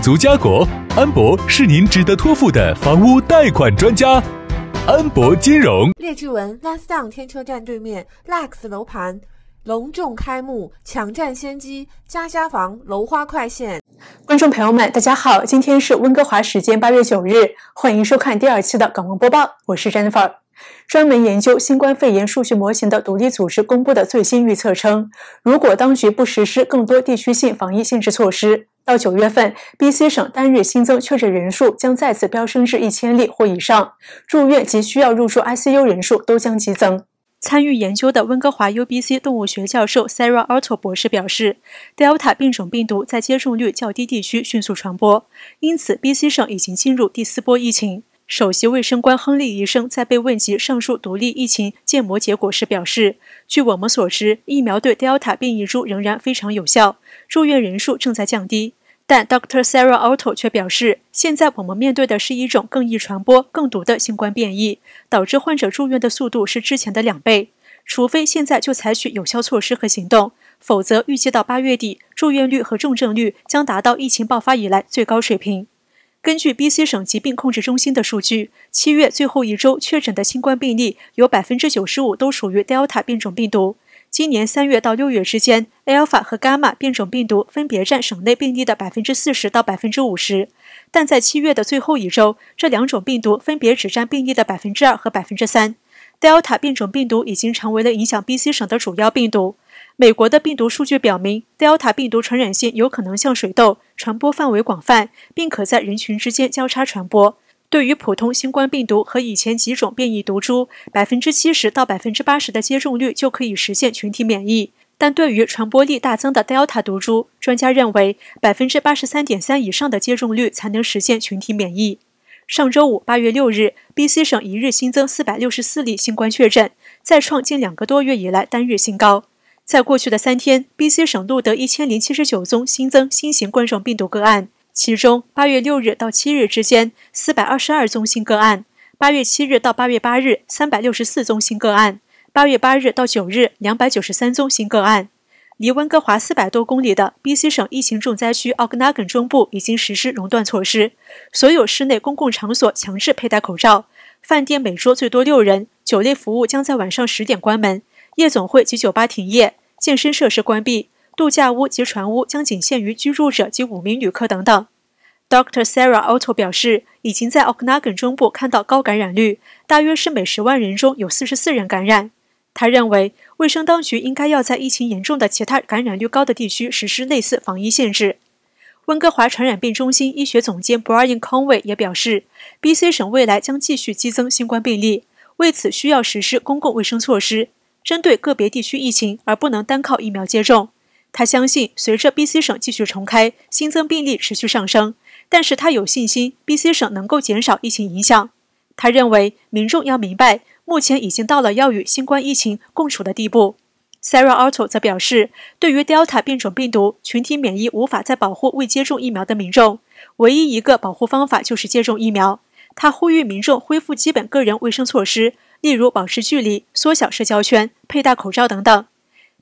足家国安博是您值得托付的房屋贷款专家，安博金融。列志文 l a t d o w n 天车站对面 l u x 楼盘隆重开幕，抢占先机，家家房楼花快线。观众朋友们，大家好，今天是温哥华时间八月九日，欢迎收看第二期的港闻播报，我是 Jennifer。专门研究新冠肺炎数学模型的独立组织公布的最新预测称，如果当局不实施更多地区性防疫限制措施，到九月份，B.C. 省单日新增确诊人数将再次飙升至一千例或以上，住院及需要入住 ICU 人数都将激增。参与研究的温哥华 U.B.C. 动物学教授 Sarah Otto 博士表示，Delta 病种病毒在接种率较低地区迅速传播，因此 B.C. 省已经进入第四波疫情。首席卫生官亨利医生在被问及上述独立疫情建模结果时表示，据我们所知，疫苗对 Delta 变异株仍然非常有效，住院人数正在降低。但 Dr. Sarah Otto 却表示，现在我们面对的是一种更易传播、更毒的新冠变异，导致患者住院的速度是之前的两倍。除非现在就采取有效措施和行动，否则预计到八月底，住院率和重症率将达到疫情爆发以来最高水平。根据 BC 省疾病控制中心的数据，七月最后一周确诊的新冠病例有百分之九十五都属于 Delta 变种病毒。今年三月到六月之间，alpha 和 gamma 变种病毒分别占省内病例的百分之四十到百分之五十，但在七月的最后一周，这两种病毒分别只占病例的百分之二和百分之三。delta 变种病毒已经成为了影响 BC 省的主要病毒。美国的病毒数据表明，delta 病毒传染性有可能像水痘，传播范围广泛，并可在人群之间交叉传播。对于普通新冠病毒和以前几种变异毒株，百分之七十到百分之八十的接种率就可以实现群体免疫。但对于传播力大增的 Delta 毒株，专家认为百分之八十三点三以上的接种率才能实现群体免疫。上周五，八月六日，B.C. 省一日新增四百六十四例新冠确诊，再创近两个多月以来单日新高。在过去的三天，B.C. 省录得一千零七十九宗新增新型冠状病毒个案。其中，八月六日到七日之间，四百二十二宗新个案；八月七日到八月八日，三百六十四宗新个案；八月八日到九日，两百九十三宗新个案。离温哥华四百多公里的 B.C 省疫情重灾区奥克纳根中部已经实施熔断措施，所有室内公共场所强制佩戴口罩，饭店每桌最多六人，酒类服务将在晚上十点关门，夜总会及酒吧停业，健身设施关闭。度假屋及船屋将仅限于居住者及五名旅客等等。Dr. Sarah Otto 表示，已经在 Okanagan 中部看到高感染率，大约是每十万人中有四十四人感染。他认为卫生当局应该要在疫情严重的其他感染率高的地区实施类似防疫限制。温哥华传染病中心医学总监 Brian Conway 也表示，BC 省未来将继续激增新冠病例，为此需要实施公共卫生措施，针对个别地区疫情，而不能单靠疫苗接种。他相信，随着 BC 省继续重开，新增病例持续上升，但是他有信心 BC 省能够减少疫情影响。他认为民众要明白，目前已经到了要与新冠疫情共处的地步。Sarah Otto 则表示，对于 Delta 变种病毒，群体免疫无法再保护未接种疫苗的民众，唯一一个保护方法就是接种疫苗。他呼吁民众恢复基本个人卫生措施，例如保持距离、缩小社交圈、佩戴口罩等等。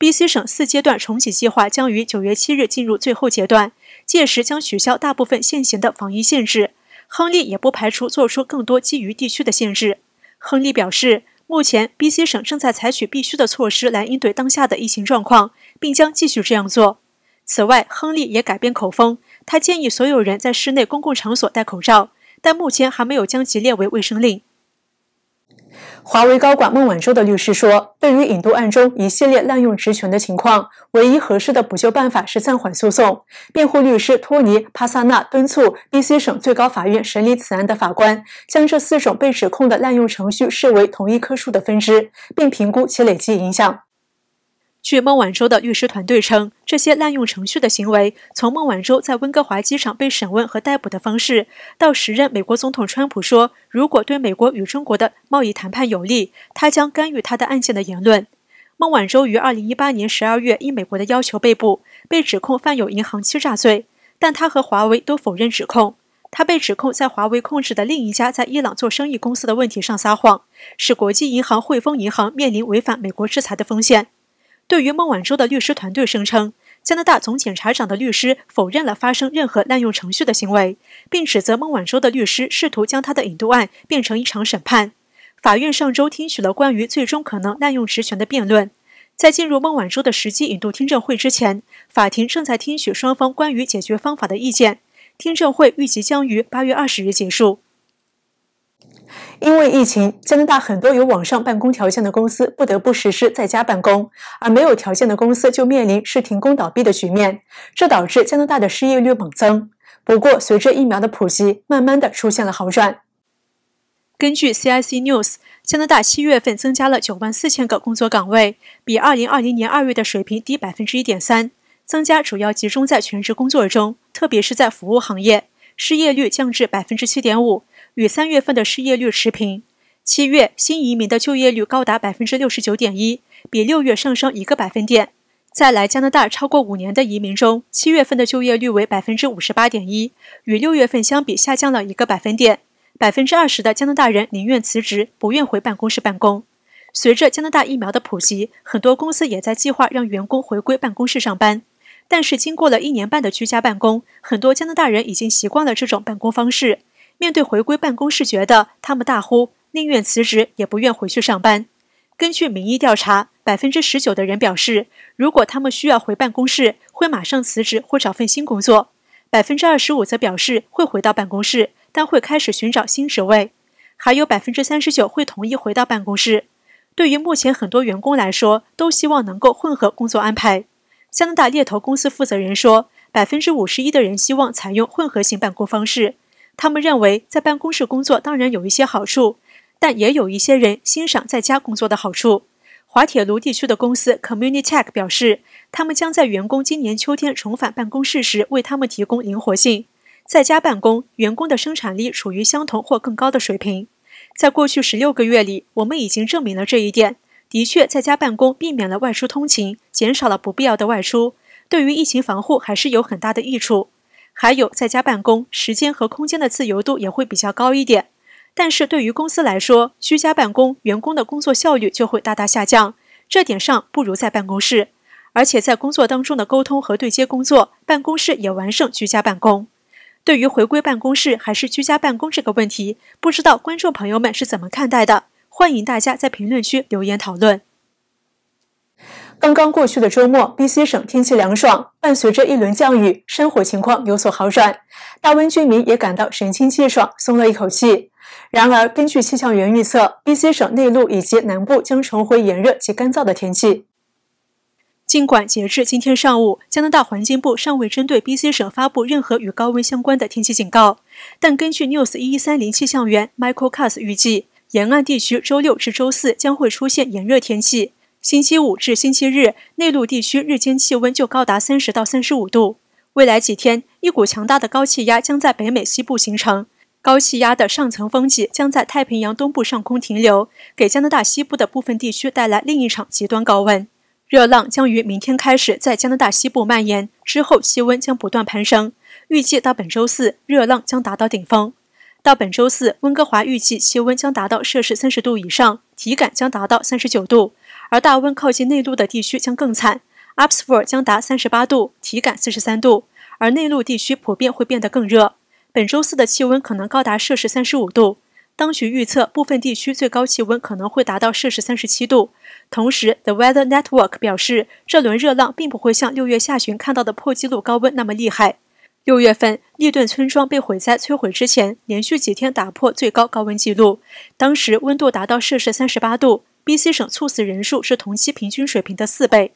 B.C. 省四阶段重启计划将于九月七日进入最后阶段，届时将取消大部分现行的防疫限制。亨利也不排除做出更多基于地区的限制。亨利表示，目前 B.C. 省正在采取必须的措施来应对当下的疫情状况，并将继续这样做。此外，亨利也改变口风，他建议所有人在室内公共场所戴口罩，但目前还没有将其列为卫生令。华为高管孟晚舟的律师说，对于引渡案中一系列滥用职权的情况，唯一合适的补救办法是暂缓诉讼。辩护律师托尼·帕萨纳敦促 BC 省最高法院审理此案的法官，将这四种被指控的滥用程序视为同一棵树的分支，并评估其累积影响。据孟晚舟的律师团队称，这些滥用程序的行为，从孟晚舟在温哥华机场被审问和逮捕的方式，到时任美国总统川普说如果对美国与中国的贸易谈判有利，他将干预他的案件的言论。孟晚舟于二零一八年十二月因美国的要求被捕，被指控犯有银行欺诈罪，但他和华为都否认指控。他被指控在华为控制的另一家在伊朗做生意公司的问题上撒谎，使国际银行汇丰银行面临违反美国制裁的风险。对于孟晚舟的律师团队声称，加拿大总检察长的律师否认了发生任何滥用程序的行为，并指责孟晚舟的律师试图将她的引渡案变成一场审判。法院上周听取了关于最终可能滥用职权的辩论。在进入孟晚舟的实际引渡听证会之前，法庭正在听取双方关于解决方法的意见。听证会预计将于八月二十日结束。因为疫情，加拿大很多有网上办公条件的公司不得不实施在家办公，而没有条件的公司就面临是停工倒闭的局面，这导致加拿大的失业率猛增。不过，随着疫苗的普及，慢慢的出现了好转。根据 CIC News，加拿大七月份增加了九万四千个工作岗位，比二零二零年二月的水平低百分之一点三，增加主要集中在全职工作中，特别是在服务行业，失业率降至百分之七点五。与三月份的失业率持平。七月新移民的就业率高达百分之六十九点一，比六月上升一个百分点。在来加拿大超过五年的移民中，七月份的就业率为百分之五十八点一，与六月份相比下降了一个百分点。百分之二十的加拿大人宁愿辞职，不愿回办公室办公。随着加拿大疫苗的普及，很多公司也在计划让员工回归办公室上班。但是，经过了一年半的居家办公，很多加拿大人已经习惯了这种办公方式。面对回归办公室，觉得他们大呼宁愿辞职也不愿回去上班。根据民意调查，百分之十九的人表示，如果他们需要回办公室，会马上辞职或找份新工作；百分之二十五则表示会回到办公室，但会开始寻找新职位；还有百分之三十九会同意回到办公室。对于目前很多员工来说，都希望能够混合工作安排。加拿大猎头公司负责人说，百分之五十一的人希望采用混合型办公方式。他们认为，在办公室工作当然有一些好处，但也有一些人欣赏在家工作的好处。滑铁卢地区的公司 Community Tech 表示，他们将在员工今年秋天重返办公室时为他们提供灵活性。在家办公，员工的生产力处于相同或更高的水平。在过去十六个月里，我们已经证明了这一点。的确，在家办公避免了外出通勤，减少了不必要的外出，对于疫情防护还是有很大的益处。还有在家办公，时间和空间的自由度也会比较高一点。但是对于公司来说，居家办公，员工的工作效率就会大大下降，这点上不如在办公室。而且在工作当中的沟通和对接工作，办公室也完胜居家办公。对于回归办公室还是居家办公这个问题，不知道观众朋友们是怎么看待的？欢迎大家在评论区留言讨论。刚刚过去的周末，BC 省天气凉爽，伴随着一轮降雨，山火情况有所好转，大温居民也感到神清气爽，松了一口气。然而，根据气象员预测，BC 省内陆以及南部将重回炎热及干燥的天气。尽管截至今天上午，加拿大环境部尚未针对 BC 省发布任何与高温相关的天气警告，但根据 News 一一三零气象员 Michael c a t s 预计，沿岸地区周六至周四将会出现炎热天气。星期五至星期日，内陆地区日间气温就高达三十到三十五度。未来几天，一股强大的高气压将在北美西部形成，高气压的上层风气将在太平洋东部上空停留，给加拿大西部的部分地区带来另一场极端高温。热浪将于明天开始在加拿大西部蔓延，之后气温将不断攀升，预计到本周四，热浪将达到顶峰。到本周四，温哥华预计气温将达到摄氏三十度以上，体感将达到三十九度。而大温靠近内陆的地区将更惨 u p s f o r d 将达三十八度，体感四十三度，而内陆地区普遍会变得更热。本周四的气温可能高达摄氏三十五度。当局预测，部分地区最高气温可能会达到摄氏三十七度。同时，The Weather Network 表示，这轮热浪并不会像六月下旬看到的破纪录高温那么厉害。六月份，利顿村庄被火灾摧毁之前，连续几天打破最高高温记录，当时温度达到摄氏三十八度。BC 省猝死人数是同期平均水平的四倍。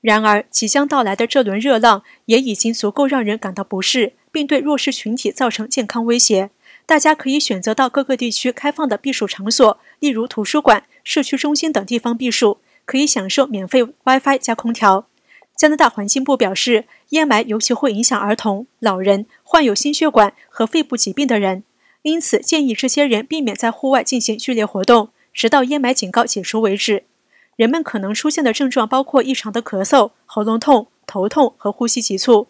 然而，即将到来的这轮热浪也已经足够让人感到不适，并对弱势群体造成健康威胁。大家可以选择到各个地区开放的避暑场所，例如图书馆、社区中心等地方避暑，可以享受免费 WiFi 加空调。加拿大环境部表示，烟霾尤其会影响儿童、老人、患有心血管和肺部疾病的人，因此建议这些人避免在户外进行剧烈活动。直到烟霾警告解除为止，人们可能出现的症状包括异常的咳嗽、喉咙痛、头痛和呼吸急促。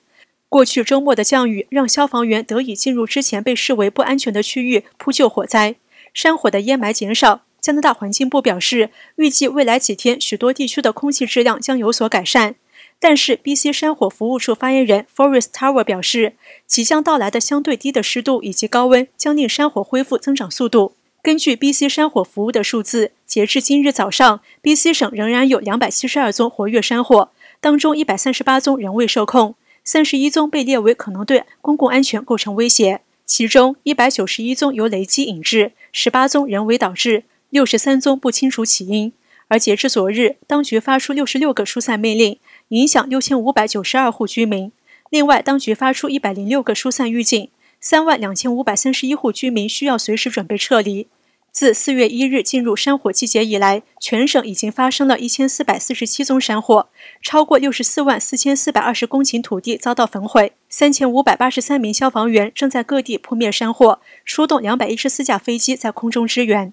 过去周末的降雨让消防员得以进入之前被视为不安全的区域扑救火灾。山火的烟霾减少，加拿大环境部表示，预计未来几天许多地区的空气质量将有所改善。但是，BC 山火服务处发言人 Forest Tower 表示，即将到来的相对低的湿度以及高温将令山火恢复增长速度。根据 BC 山火服务的数字，截至今日早上，BC 省仍然有两百七十二宗活跃山火，当中一百三十八宗仍未受控，三十一宗被列为可能对公共安全构成威胁，其中一百九十一宗由雷击引致，十八宗人为导致，六十三宗不清楚起因。而截至昨日，当局发出六十六个疏散命令，影响六千五百九十二户居民。另外，当局发出一百零六个疏散预警。三万两千五百三十一户居民需要随时准备撤离。自四月一日进入山火季节以来，全省已经发生了一千四百四十七宗山火，超过六十四万四千四百二十公顷土地遭到焚毁。三千五百八十三名消防员正在各地扑灭山火，出动两百一十四架飞机在空中支援。